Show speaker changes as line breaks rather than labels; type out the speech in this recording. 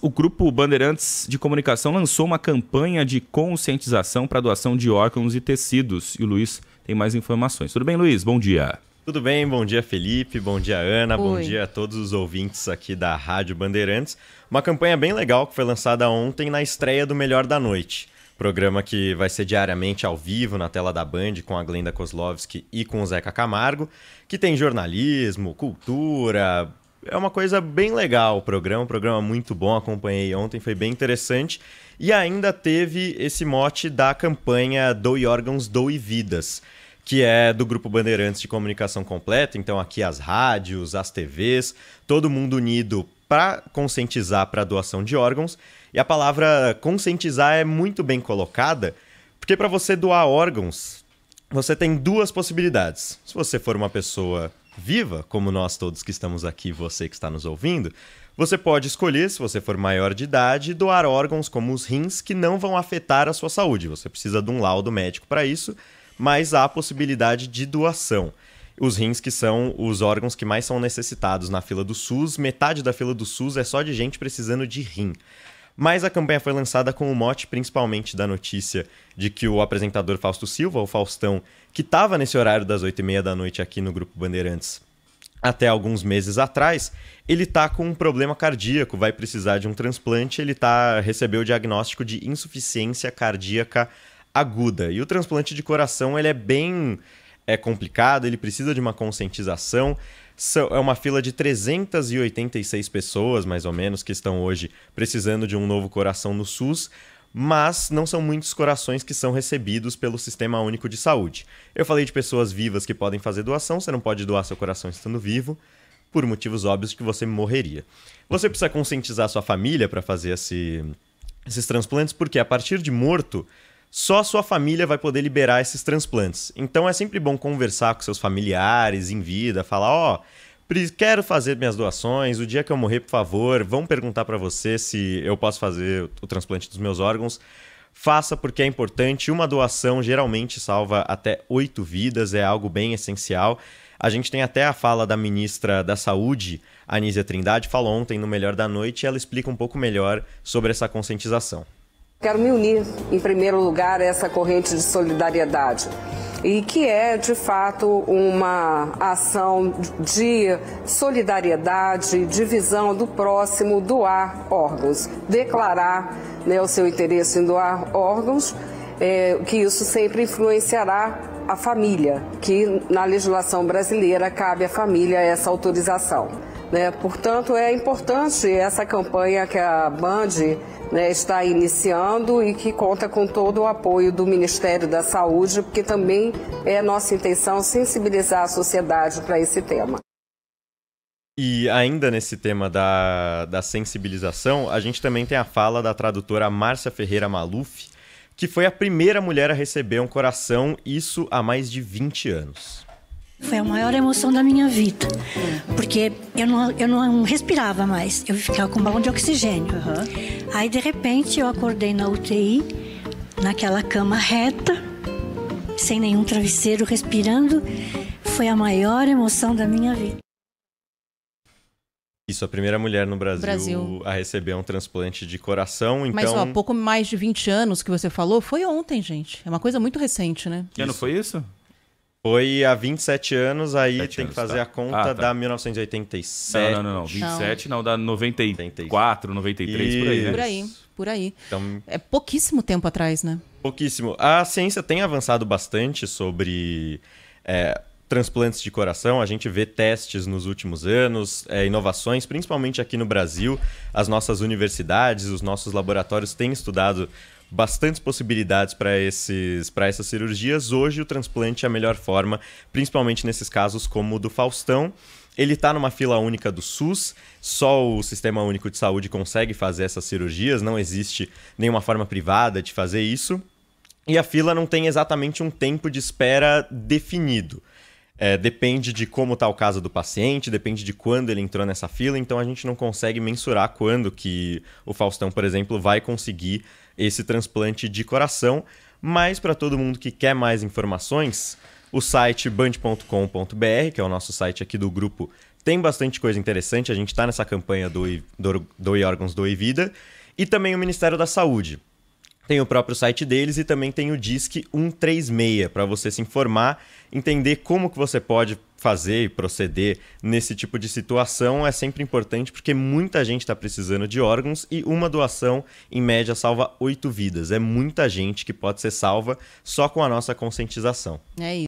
o grupo Bandeirantes de Comunicação lançou uma campanha de conscientização para a doação de órgãos e tecidos. E o Luiz tem mais informações. Tudo bem, Luiz? Bom dia. Tudo bem? Bom dia, Felipe. Bom dia, Ana. Oi. Bom dia a todos os ouvintes aqui da Rádio Bandeirantes. Uma campanha bem legal que foi lançada ontem na estreia do Melhor da Noite. Programa que vai ser diariamente ao vivo na tela da Band com a Glenda Kozlovski e com o Zeca Camargo, que tem jornalismo, cultura, é uma coisa bem legal o programa, um programa muito bom, acompanhei ontem, foi bem interessante. E ainda teve esse mote da campanha Doe Órgãos, Doe Vidas, que é do Grupo Bandeirantes de Comunicação Completa, então aqui as rádios, as TVs, todo mundo unido para conscientizar para a doação de órgãos. E a palavra conscientizar é muito bem colocada, porque para você doar órgãos, você tem duas possibilidades. Se você for uma pessoa viva, como nós todos que estamos aqui, você que está nos ouvindo, você pode escolher, se você for maior de idade, doar órgãos como os rins que não vão afetar a sua saúde. Você precisa de um laudo médico para isso, mas há a possibilidade de doação. Os rins, que são os órgãos que mais são necessitados na fila do SUS, metade da fila do SUS é só de gente precisando de rim. Mas a campanha foi lançada com o mote principalmente da notícia de que o apresentador Fausto Silva, o Faustão, que estava nesse horário das 8h30 da noite aqui no Grupo Bandeirantes até alguns meses atrás, ele tá com um problema cardíaco, vai precisar de um transplante, ele tá recebeu o diagnóstico de insuficiência cardíaca aguda. E o transplante de coração, ele é bem é complicado, ele precisa de uma conscientização. São, é uma fila de 386 pessoas, mais ou menos, que estão hoje precisando de um novo coração no SUS mas não são muitos corações que são recebidos pelo Sistema Único de Saúde. Eu falei de pessoas vivas que podem fazer doação, você não pode doar seu coração estando vivo, por motivos óbvios que você morreria. Você precisa conscientizar sua família para fazer esse, esses transplantes, porque a partir de morto, só a sua família vai poder liberar esses transplantes. Então é sempre bom conversar com seus familiares em vida, falar, ó, oh, quero fazer minhas doações, o dia que eu morrer, por favor, vão perguntar para você se eu posso fazer o transplante dos meus órgãos. Faça porque é importante. Uma doação geralmente salva até oito vidas, é algo bem essencial. A gente tem até a fala da ministra da Saúde, Anísia Trindade, falou ontem no Melhor da Noite, e ela explica um pouco melhor sobre essa conscientização.
Quero me unir, em primeiro lugar, a essa corrente de solidariedade e que é de fato uma ação de solidariedade, de visão do próximo doar órgãos, declarar né, o seu interesse em doar órgãos, é, que isso sempre influenciará a família, que na legislação brasileira cabe à família essa autorização. Né? Portanto, é importante é essa campanha que a Band né, está iniciando e que conta com todo o apoio do Ministério da Saúde, porque também é nossa intenção sensibilizar a sociedade para esse tema.
E ainda nesse tema da, da sensibilização, a gente também tem a fala da tradutora Márcia Ferreira Maluf, que foi a primeira mulher a receber um coração, isso há mais de 20 anos. Foi a maior emoção da minha vida, porque eu não, eu não respirava mais, eu ficava com um balão de oxigênio. Uhum. Aí, de repente, eu acordei na UTI, naquela cama reta, sem nenhum travesseiro, respirando. Foi a maior emoção da minha vida. Isso, a primeira mulher no Brasil, Brasil, a receber um transplante de coração, então... Mas, ó, pouco
mais de 20 anos que você falou, foi ontem, gente. É uma coisa muito recente, né? Já é, não foi
isso? Foi há 27 anos, aí tem anos, que fazer tá. a conta ah, tá. da 1987. Não, não, não, não. 27 não, não da 94, 93, Isso. por aí. Né? Por aí, por aí. Então, é
pouquíssimo tempo atrás, né?
Pouquíssimo. A ciência tem avançado bastante sobre é, transplantes de coração. A gente vê testes nos últimos anos, é, inovações, principalmente aqui no Brasil. As nossas universidades, os nossos laboratórios têm estudado bastantes possibilidades para esses para essas cirurgias. Hoje o transplante é a melhor forma, principalmente nesses casos como o do Faustão. Ele está numa fila única do SUS, só o Sistema Único de Saúde consegue fazer essas cirurgias, não existe nenhuma forma privada de fazer isso. E a fila não tem exatamente um tempo de espera definido. É, depende de como está o caso do paciente, depende de quando ele entrou nessa fila, então a gente não consegue mensurar quando que o Faustão, por exemplo, vai conseguir esse transplante de coração. Mas para todo mundo que quer mais informações, o site band.com.br, que é o nosso site aqui do grupo, tem bastante coisa interessante. A gente está nessa campanha do Doe Órgãos, Doe Vida. E também o Ministério da Saúde. Tem o próprio site deles e também tem o Disque 136 para você se informar, entender como que você pode fazer e proceder nesse tipo de situação é sempre importante porque muita gente está precisando de órgãos e uma doação em média salva oito vidas. É muita gente que pode ser salva só com a nossa conscientização.
É isso.